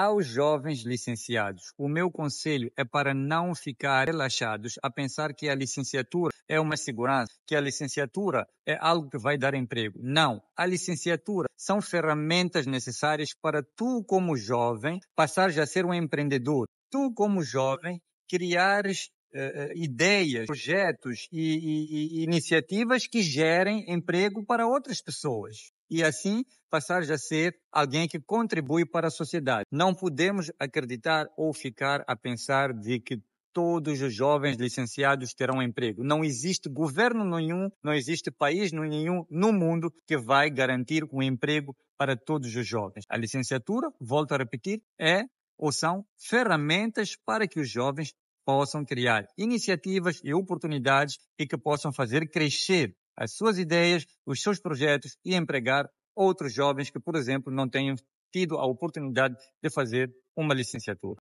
Aos jovens licenciados, o meu conselho é para não ficar relaxados a pensar que a licenciatura é uma segurança, que a licenciatura é algo que vai dar emprego. Não, a licenciatura são ferramentas necessárias para tu como jovem passar a ser um empreendedor. Tu como jovem criares Uh, ideias, projetos e, e, e, iniciativas que gerem emprego para outras pessoas e assim passar a ser alguém que contribui para a sociedade. Não podemos acreditar ou ficar a pensar de que todos os jovens licenciados terão emprego. Não existe governo nenhum, não existe país nenhum no mundo que vai garantir um emprego para todos os jovens. A licenciatura, volto a repetir, é ou são ferramentas para que os jovens possam criar iniciativas e oportunidades e que possam fazer crescer as suas ideias, os seus projetos e empregar outros jovens que, por exemplo, não tenham tido a oportunidade de fazer uma licenciatura.